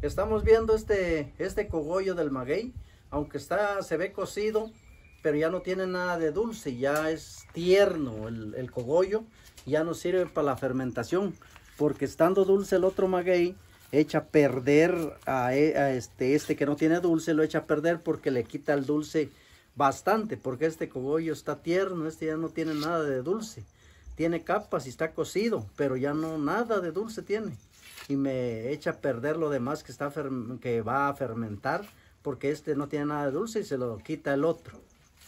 Estamos viendo este, este cogollo del maguey, aunque está, se ve cocido, pero ya no tiene nada de dulce, ya es tierno el, cogollo, ya no sirve para la fermentación, porque estando dulce el otro maguey, echa a perder e, a, este, este que no tiene dulce, lo echa a perder porque le quita el dulce bastante, porque este cogollo está tierno, este ya no tiene nada de dulce. Tiene capas y está cocido, pero ya no nada de dulce tiene y me echa a perder lo demás que, está que va a fermentar porque este no tiene nada de dulce y se lo quita el otro.